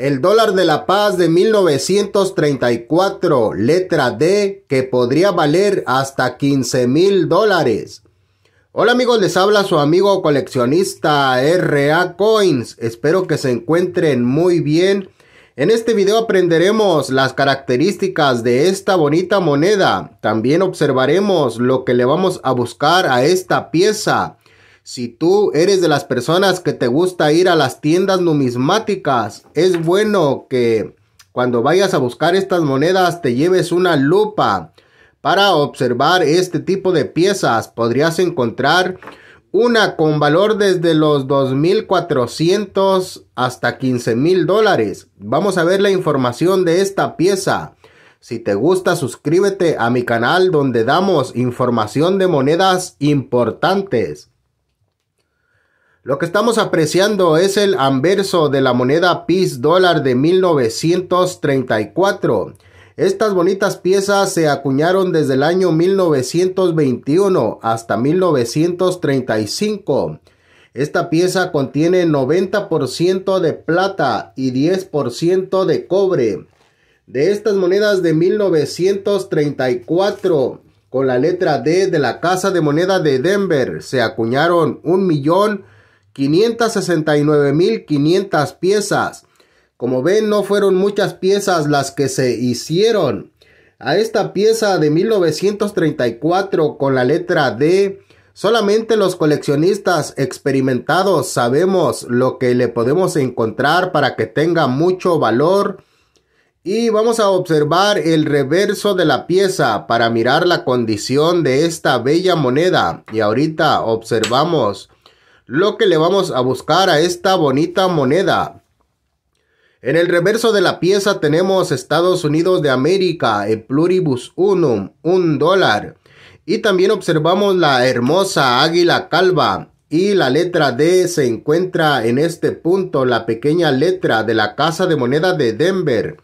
El dólar de la paz de 1934, letra D, que podría valer hasta 15 mil dólares. Hola amigos, les habla su amigo coleccionista RA Coins. Espero que se encuentren muy bien. En este video aprenderemos las características de esta bonita moneda. También observaremos lo que le vamos a buscar a esta pieza. Si tú eres de las personas que te gusta ir a las tiendas numismáticas, es bueno que cuando vayas a buscar estas monedas te lleves una lupa para observar este tipo de piezas. Podrías encontrar una con valor desde los 2.400 hasta 15.000 dólares. Vamos a ver la información de esta pieza. Si te gusta, suscríbete a mi canal donde damos información de monedas importantes. Lo que estamos apreciando es el anverso de la moneda PIS dólar de 1934. Estas bonitas piezas se acuñaron desde el año 1921 hasta 1935. Esta pieza contiene 90% de plata y 10% de cobre. De estas monedas de 1934, con la letra D de la Casa de Moneda de Denver, se acuñaron un millón 569.500 piezas. Como ven, no fueron muchas piezas las que se hicieron. A esta pieza de 1934 con la letra D, solamente los coleccionistas experimentados sabemos lo que le podemos encontrar para que tenga mucho valor. Y vamos a observar el reverso de la pieza para mirar la condición de esta bella moneda. Y ahorita observamos lo que le vamos a buscar a esta bonita moneda. En el reverso de la pieza tenemos Estados Unidos de América, el pluribus unum, un dólar. Y también observamos la hermosa águila calva. Y la letra D se encuentra en este punto, la pequeña letra de la Casa de Moneda de Denver.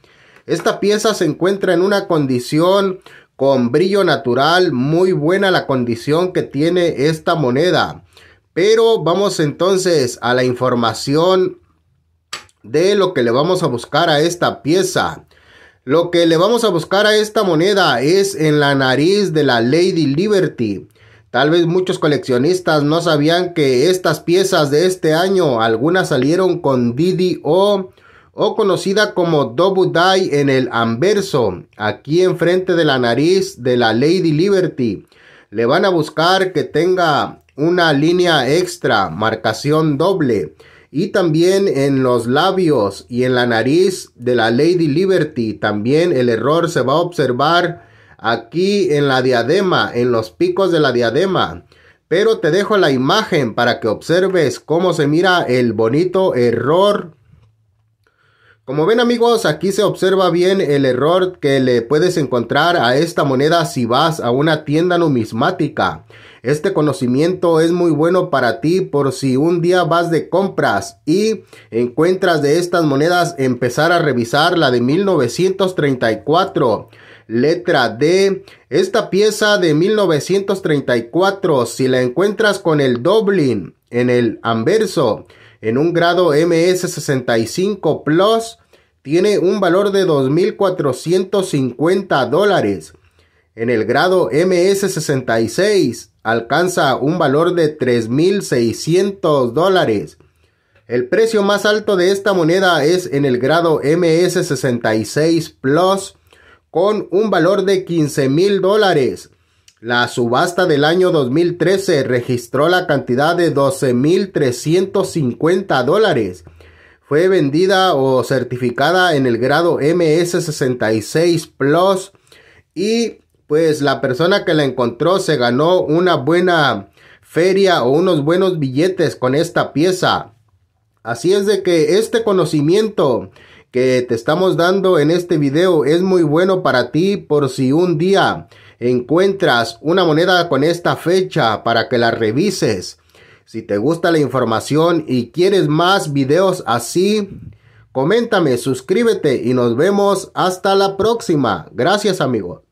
Esta pieza se encuentra en una condición con brillo natural, muy buena la condición que tiene esta moneda. Pero vamos entonces a la información de lo que le vamos a buscar a esta pieza. Lo que le vamos a buscar a esta moneda es en la nariz de la Lady Liberty. Tal vez muchos coleccionistas no sabían que estas piezas de este año, algunas salieron con Didi o conocida como Dobudai en el anverso, aquí enfrente de la nariz de la Lady Liberty. Le van a buscar que tenga una línea extra, marcación doble. Y también en los labios y en la nariz de la Lady Liberty, también el error se va a observar aquí en la diadema, en los picos de la diadema. Pero te dejo la imagen para que observes cómo se mira el bonito error como ven amigos, aquí se observa bien el error que le puedes encontrar a esta moneda si vas a una tienda numismática. Este conocimiento es muy bueno para ti por si un día vas de compras y encuentras de estas monedas empezar a revisar la de 1934. Letra D. Esta pieza de 1934, si la encuentras con el doblin en el anverso, en un grado MS65 Plus tiene un valor de 2.450 dólares. En el grado MS66 alcanza un valor de 3.600 dólares. El precio más alto de esta moneda es en el grado MS66 Plus con un valor de $15,000 dólares. La subasta del año 2013 registró la cantidad de 12.350 dólares. Fue vendida o certificada en el grado MS66 Plus y pues la persona que la encontró se ganó una buena feria o unos buenos billetes con esta pieza. Así es de que este conocimiento que te estamos dando en este video es muy bueno para ti por si un día encuentras una moneda con esta fecha para que la revises. Si te gusta la información y quieres más videos así, coméntame, suscríbete y nos vemos hasta la próxima. Gracias amigo.